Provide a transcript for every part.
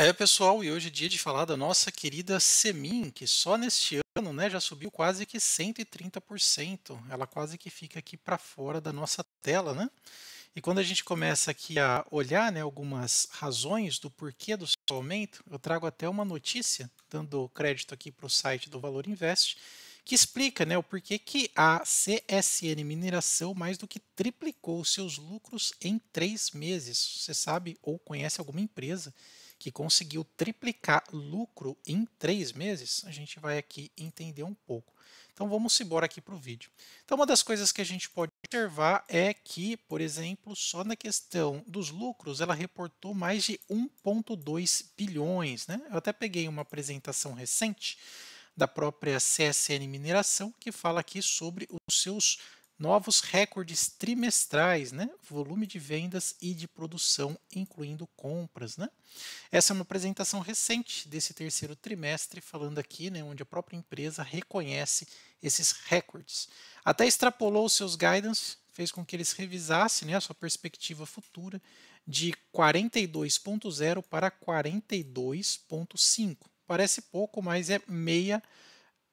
É, pessoal, e hoje é dia de falar da nossa querida Semin, que só neste ano né, já subiu quase que 130%. Ela quase que fica aqui para fora da nossa tela, né? E quando a gente começa aqui a olhar né, algumas razões do porquê do seu aumento, eu trago até uma notícia, dando crédito aqui para o site do Valor Invest, que explica né, o porquê que a CSN Mineração mais do que triplicou seus lucros em três meses. Você sabe ou conhece alguma empresa que conseguiu triplicar lucro em três meses, a gente vai aqui entender um pouco. Então vamos embora aqui para o vídeo. Então uma das coisas que a gente pode observar é que, por exemplo, só na questão dos lucros, ela reportou mais de 1,2 bilhões. Né? Eu até peguei uma apresentação recente da própria CSN Mineração, que fala aqui sobre os seus novos recordes trimestrais, né? volume de vendas e de produção, incluindo compras. Né? Essa é uma apresentação recente desse terceiro trimestre, falando aqui né, onde a própria empresa reconhece esses recordes. Até extrapolou seus guidance, fez com que eles revisassem né, a sua perspectiva futura de 42.0 para 42.5. Parece pouco, mas é meia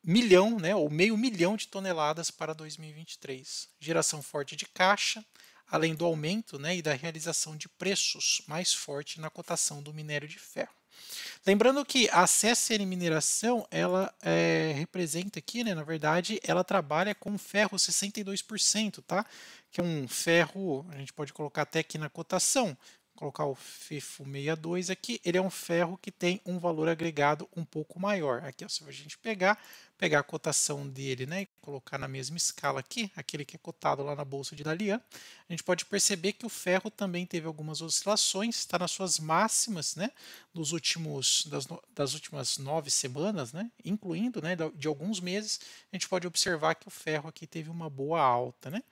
milhão, né, ou meio milhão de toneladas para 2023. Geração forte de caixa, além do aumento né, e da realização de preços mais forte na cotação do minério de ferro. Lembrando que a CSN Mineração, ela é, representa aqui, né, na verdade, ela trabalha com ferro 62%, tá? Que é um ferro, a gente pode colocar até aqui na cotação, colocar o FIFO 62 aqui, ele é um ferro que tem um valor agregado um pouco maior. Aqui, ó, se a gente pegar, pegar a cotação dele né, e colocar na mesma escala aqui, aquele que é cotado lá na Bolsa de Dalian, a gente pode perceber que o ferro também teve algumas oscilações, está nas suas máximas né, dos últimos, das, das últimas nove semanas, né, incluindo né, de alguns meses, a gente pode observar que o ferro aqui teve uma boa alta. Né?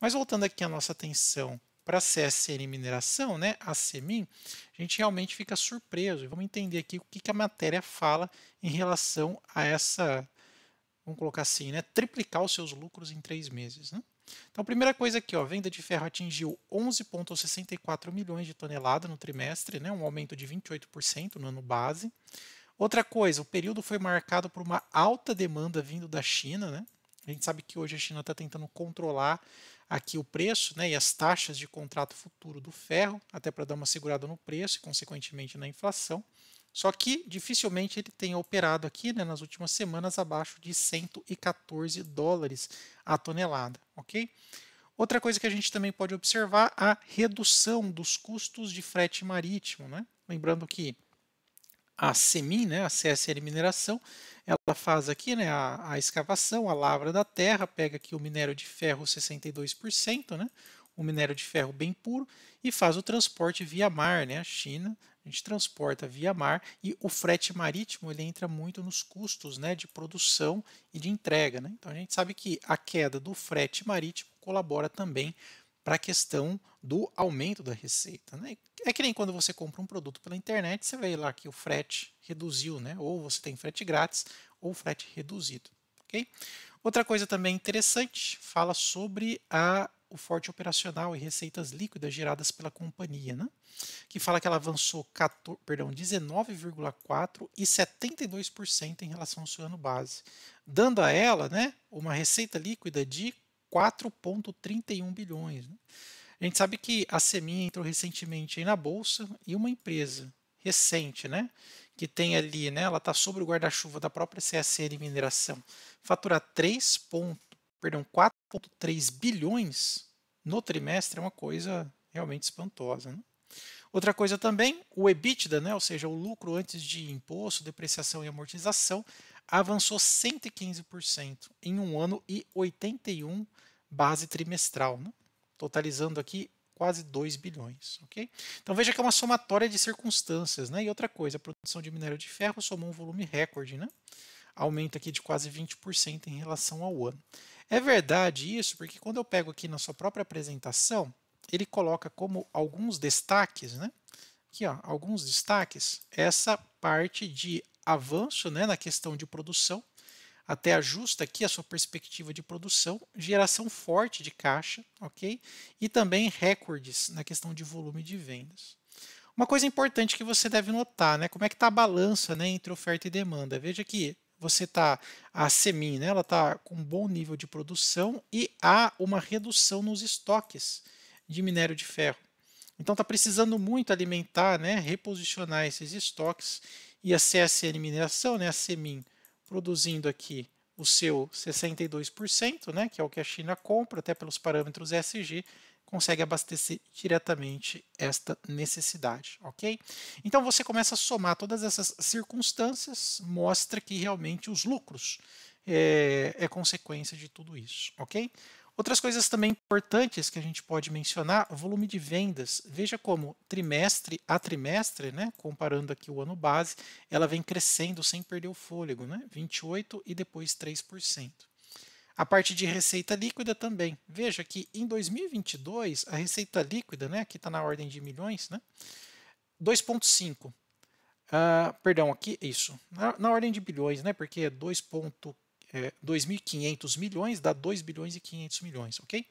Mas voltando aqui a nossa atenção para CSN Mineração, né, a CEMIN, a gente realmente fica surpreso. vamos entender aqui o que, que a matéria fala em relação a essa, vamos colocar assim, né, triplicar os seus lucros em três meses. Né? Então, primeira coisa aqui, ó, venda de ferro atingiu 11,64 milhões de toneladas no trimestre, né, um aumento de 28% no ano base. Outra coisa, o período foi marcado por uma alta demanda vindo da China, né? A gente sabe que hoje a China está tentando controlar aqui o preço né, e as taxas de contrato futuro do ferro, até para dar uma segurada no preço e, consequentemente, na inflação. Só que dificilmente ele tenha operado aqui né, nas últimas semanas abaixo de 114 dólares a tonelada, ok? Outra coisa que a gente também pode observar a redução dos custos de frete marítimo, né? Lembrando que a SEMIN, né, a CSR Mineração, ela faz aqui né, a, a, escavação, a lavra da terra, pega aqui o minério de ferro 62%, né, o minério de ferro bem puro, e faz o transporte via mar, né, a China, a gente transporta via mar, e o frete marítimo ele entra muito nos custos né, de produção e de entrega. Né, então a gente sabe que a queda do frete marítimo colabora também para a questão do aumento da receita. Né? É que nem quando você compra um produto pela internet, você vê lá que o frete reduziu, né? ou você tem frete grátis ou frete reduzido. Okay? Outra coisa também interessante fala sobre a, o forte operacional e receitas líquidas geradas pela companhia, né? que fala que ela avançou 19,4% e 72% em relação ao seu ano base, dando a ela né, uma receita líquida de 4,31 bilhões. Né? A gente sabe que a Semia entrou recentemente na bolsa e uma empresa recente, né, que tem ali, né, ela está sobre o guarda-chuva da própria CSN Mineração, fatura 3 ponto, perdão, 4,3 bilhões no trimestre é uma coisa realmente espantosa. Né? Outra coisa também, o EBITDA, né, ou seja, o lucro antes de imposto, depreciação e amortização, avançou 115% em um ano e 81 base trimestral, né? totalizando aqui quase 2 bilhões. Okay? Então veja que é uma somatória de circunstâncias. Né? E outra coisa, a produção de minério de ferro somou um volume recorde, né? aumenta aqui de quase 20% em relação ao ano. É verdade isso, porque quando eu pego aqui na sua própria apresentação, ele coloca como alguns destaques, né? Aqui, ó, alguns destaques, essa parte de avanço né, na questão de produção, até ajusta aqui a sua perspectiva de produção, geração forte de caixa, ok? E também recordes na questão de volume de vendas. Uma coisa importante que você deve notar, né? Como é que está a balança né, entre oferta e demanda? Veja que você está a Semim, né? Ela está com um bom nível de produção e há uma redução nos estoques de minério de ferro. Então está precisando muito alimentar, né? Reposicionar esses estoques e a CSN Mineração, né? A Semin produzindo aqui o seu 62%, né, que é o que a China compra, até pelos parâmetros ESG, consegue abastecer diretamente esta necessidade, ok? Então você começa a somar todas essas circunstâncias, mostra que realmente os lucros é, é consequência de tudo isso, ok? Outras coisas também importantes que a gente pode mencionar, volume de vendas. Veja como trimestre a trimestre, né, comparando aqui o ano base, ela vem crescendo sem perder o fôlego, né, 28 e depois 3%. A parte de receita líquida também. Veja que em 2022 a receita líquida, né, aqui está na ordem de milhões, né, 2.5. Uh, ah, perdão, aqui isso na, na ordem de bilhões, né, porque é 2.5 é, 2.500 milhões dá 2 bilhões e 500 milhões, ok?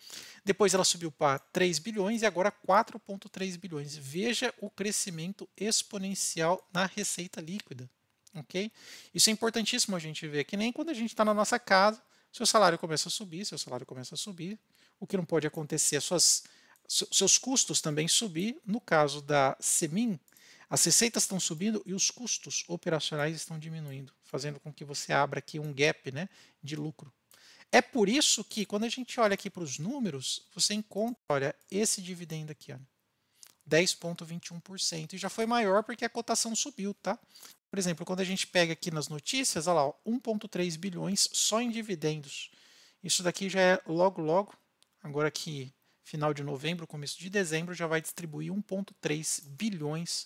Depois ela subiu para 3 bilhões e agora 4,3 bilhões. Veja o crescimento exponencial na receita líquida, ok? Isso é importantíssimo a gente ver, que nem quando a gente está na nossa casa, seu salário começa a subir, seu salário começa a subir, o que não pode acontecer, é suas, seus custos também subir. No caso da Semin, as receitas estão subindo e os custos operacionais estão diminuindo, fazendo com que você abra aqui um gap né, de lucro. É por isso que, quando a gente olha aqui para os números, você encontra, olha, esse dividendo aqui, 10,21%. E já foi maior porque a cotação subiu, tá? Por exemplo, quando a gente pega aqui nas notícias, olha lá, 1,3 bilhões só em dividendos. Isso daqui já é logo, logo, agora que final de novembro, começo de dezembro, já vai distribuir 1,3 bilhões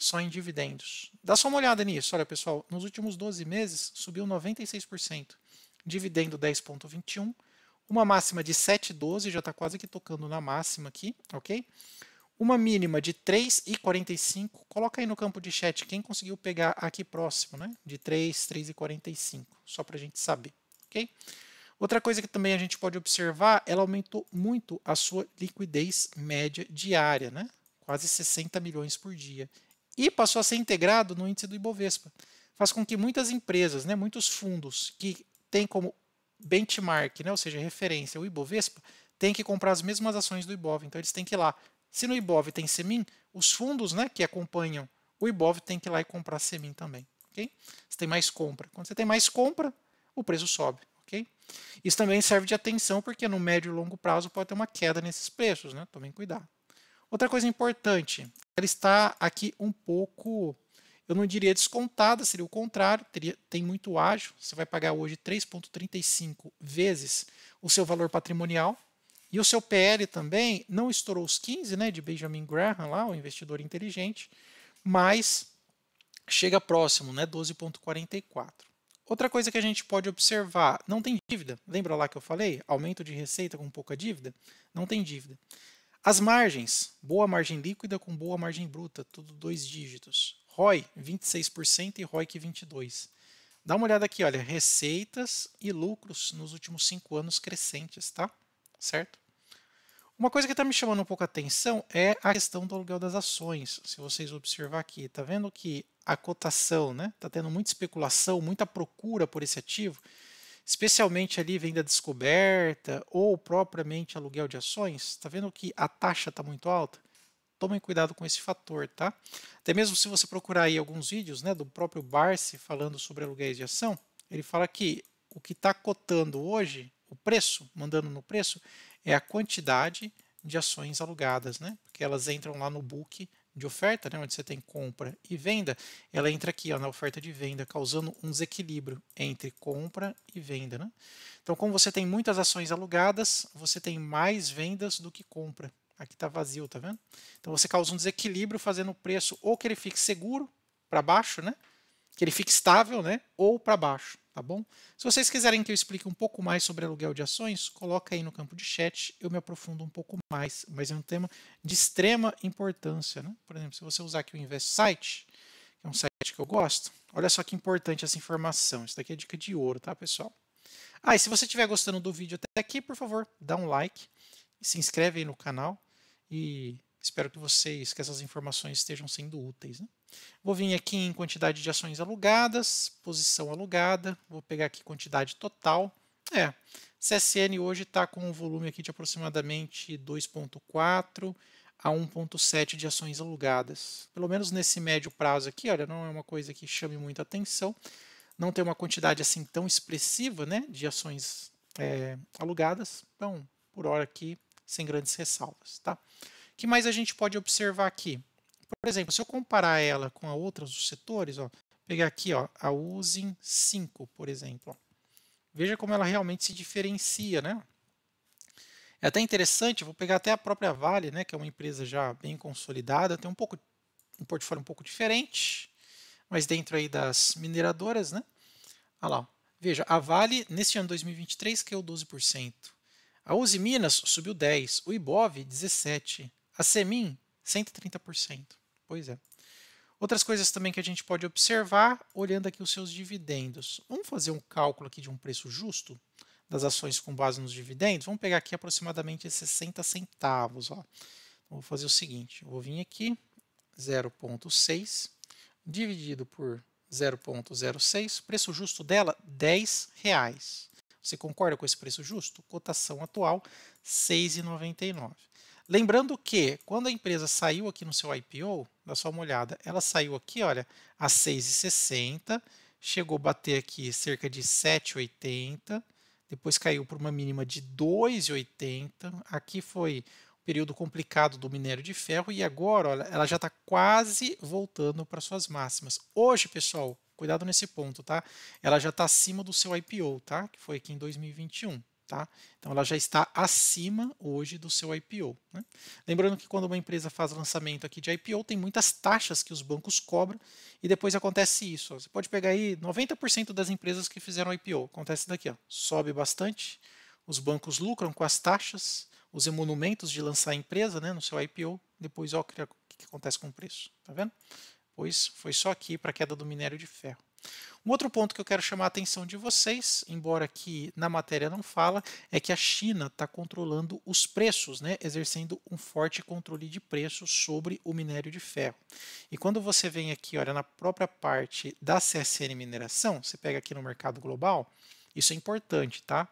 só em dividendos. Dá só uma olhada nisso. Olha, pessoal, nos últimos 12 meses subiu 96%. Dividendo 10,21%. Uma máxima de 7,12, já está quase que tocando na máxima aqui, ok? Uma mínima de 3,45. Coloca aí no campo de chat quem conseguiu pegar aqui próximo, né? De 3, 3,45, só para a gente saber, ok? Outra coisa que também a gente pode observar, ela aumentou muito a sua liquidez média diária, né? Quase 60 milhões por dia e passou a ser integrado no índice do Ibovespa. Faz com que muitas empresas, né, muitos fundos que têm como benchmark, né, ou seja, referência, o Ibovespa, tenham que comprar as mesmas ações do Ibov. Então eles têm que ir lá. Se no Ibov tem Semin, os fundos né, que acompanham o Ibov têm que ir lá e comprar Semin também. Okay? Você tem mais compra. Quando você tem mais compra, o preço sobe. Okay? Isso também serve de atenção, porque no médio e longo prazo pode ter uma queda nesses preços. Né? Tomem cuidado. Outra coisa importante, ela está aqui um pouco, eu não diria descontada, seria o contrário, teria, tem muito ágil, você vai pagar hoje 3,35 vezes o seu valor patrimonial, e o seu PL também não estourou os 15, né, de Benjamin Graham lá, o investidor inteligente, mas chega próximo, né, 12.44. Outra coisa que a gente pode observar, não tem dívida. Lembra lá que eu falei? Aumento de receita com pouca dívida? Não tem dívida. As margens, boa margem líquida com boa margem bruta, tudo dois dígitos. ROI 26% e ROIC 22%. Dá uma olhada aqui, olha, receitas e lucros nos últimos cinco anos crescentes, tá? Certo? Uma coisa que está me chamando um pouco a atenção é a questão do aluguel das ações. Se vocês observar aqui, tá vendo que a cotação, né? Tá tendo muita especulação, muita procura por esse ativo especialmente ali venda descoberta ou propriamente aluguel de ações, está vendo que a taxa está muito alta? Tomem cuidado com esse fator, tá? Até mesmo se você procurar aí alguns vídeos né, do próprio Barsi falando sobre aluguéis de ação, ele fala que o que está cotando hoje, o preço, mandando no preço, é a quantidade de ações alugadas, né? Porque elas entram lá no book de oferta, né, onde você tem compra e venda, ela entra aqui ó, na oferta de venda, causando um desequilíbrio entre compra e venda. Né? Então, como você tem muitas ações alugadas, você tem mais vendas do que compra. Aqui está vazio, tá vendo? Então você causa um desequilíbrio fazendo o preço ou que ele fique seguro para baixo, né? Que ele fique estável, né? Ou para baixo tá bom? Se vocês quiserem que eu explique um pouco mais sobre aluguel de ações, coloca aí no campo de chat, eu me aprofundo um pouco mais, mas é um tema de extrema importância, né? Por exemplo, se você usar aqui o Invest Site, que é um site que eu gosto, olha só que importante essa informação, isso daqui é dica de ouro, tá, pessoal? Ah, e se você estiver gostando do vídeo até aqui, por favor, dá um like, se inscreve aí no canal e Espero que vocês, que essas informações estejam sendo úteis. Né? Vou vir aqui em quantidade de ações alugadas, posição alugada, vou pegar aqui quantidade total. É, CSN hoje está com um volume aqui de aproximadamente 2.4 a 1.7 de ações alugadas. Pelo menos nesse médio prazo aqui, olha, não é uma coisa que chame muita atenção. Não tem uma quantidade assim tão expressiva né, de ações é, alugadas. Então, por hora aqui, sem grandes ressalvas. Tá? que mais a gente pode observar aqui? Por exemplo, se eu comparar ela com a outras dos setores, ó, pegar aqui ó, a Using 5, por exemplo. Ó. Veja como ela realmente se diferencia, né? É até interessante, vou pegar até a própria Vale, né, que é uma empresa já bem consolidada, tem um pouco um portfólio um pouco diferente, mas dentro aí das mineradoras, né? Olha lá, ó. veja, a Vale neste ano 2023 caiu 12%. A Uzi Minas subiu 10, o IBOV 17, a Semin, 130%. Pois é. Outras coisas também que a gente pode observar, olhando aqui os seus dividendos. Vamos fazer um cálculo aqui de um preço justo das ações com base nos dividendos? Vamos pegar aqui aproximadamente 60 centavos. Ó. Então, vou fazer o seguinte, vou vir aqui, 0.6, dividido por 0.06, preço justo dela, 10 reais. Você concorda com esse preço justo? Cotação atual, 6,99. Lembrando que quando a empresa saiu aqui no seu IPO, dá só uma olhada, ela saiu aqui, olha, a 6,60, chegou a bater aqui cerca de 7,80, depois caiu para uma mínima de 2,80. Aqui foi o período complicado do minério de ferro e agora, olha, ela já está quase voltando para suas máximas. Hoje, pessoal, cuidado nesse ponto, tá? Ela já está acima do seu IPO, tá? Que foi aqui em 2021. Tá? Então ela já está acima hoje do seu IPO. Né? Lembrando que quando uma empresa faz lançamento aqui de IPO, tem muitas taxas que os bancos cobram e depois acontece isso. Ó. Você pode pegar aí 90% das empresas que fizeram IPO. Acontece daqui, ó. sobe bastante, os bancos lucram com as taxas, os emolumentos de lançar a empresa né, no seu IPO, depois ó, o que acontece com o preço. Tá vendo? Pois foi só aqui para a queda do minério de ferro. Um outro ponto que eu quero chamar a atenção de vocês, embora que na matéria não fala, é que a China está controlando os preços, né, exercendo um forte controle de preços sobre o minério de ferro. E quando você vem aqui, olha, na própria parte da CSN Mineração, você pega aqui no mercado global, isso é importante, tá?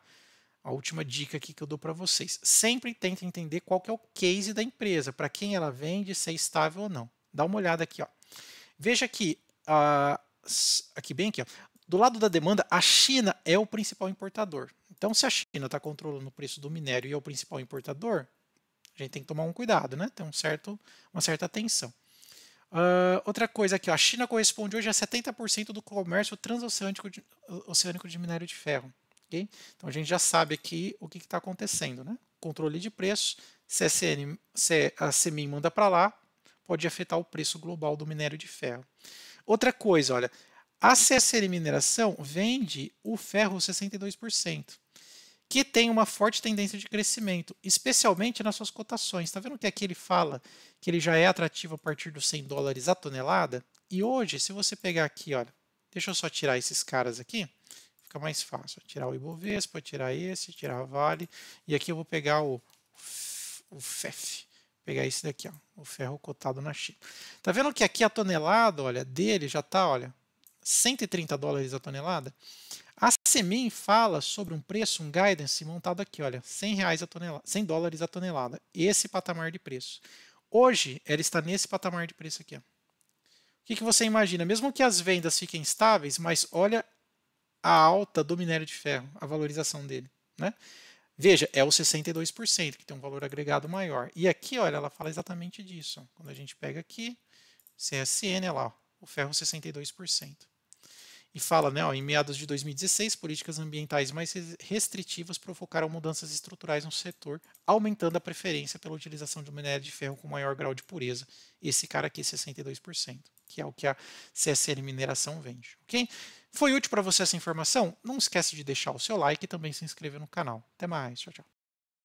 a última dica aqui que eu dou para vocês. Sempre tenta entender qual que é o case da empresa, para quem ela vende, se é estável ou não. Dá uma olhada aqui. Ó. Veja que a ah, aqui bem aqui, ó, do lado da demanda, a China é o principal importador. Então, se a China está controlando o preço do minério e é o principal importador, a gente tem que tomar um cuidado, né? Tem um certo, uma certa atenção. Uh, outra coisa aqui, ó, a China corresponde hoje a 70% do comércio transoceânico de, oceânico de minério de ferro. Okay? Então a gente já sabe aqui o que está acontecendo. Né? Controle de preços, se a CEMIN manda para lá, pode afetar o preço global do minério de ferro. Outra coisa, olha, a CSN Mineração vende o ferro 62%, que tem uma forte tendência de crescimento, especialmente nas suas cotações. Está vendo que aqui ele fala que ele já é atrativo a partir dos 100 dólares a tonelada? E hoje, se você pegar aqui, olha, deixa eu só tirar esses caras aqui, fica mais fácil. Tirar o Ibovespa, tirar esse, tirar a Vale, e aqui eu vou pegar o, o FEF pegar esse daqui, ó, o ferro cotado na China. Tá vendo que aqui a tonelada, olha, dele já tá, olha, 130 dólares a tonelada. A Semin fala sobre um preço, um guidance montado aqui, olha, 100 reais a tonelada, 100 dólares a tonelada. Esse patamar de preço. Hoje ela está nesse patamar de preço aqui. Ó. O que, que você imagina? Mesmo que as vendas fiquem estáveis, mas olha a alta do minério de ferro, a valorização dele, né? Veja, é o 62% que tem um valor agregado maior. E aqui, olha, ela fala exatamente disso. Quando a gente pega aqui, CSN, olha lá, ó, o ferro 62%. E fala, né, ó, em meados de 2016, políticas ambientais mais restritivas provocaram mudanças estruturais no setor, aumentando a preferência pela utilização de minério de ferro com maior grau de pureza. Esse cara aqui, 62%. É que é o que a CSN Mineração vende, ok? Foi útil para você essa informação? Não esquece de deixar o seu like e também se inscrever no canal. Até mais, tchau, tchau.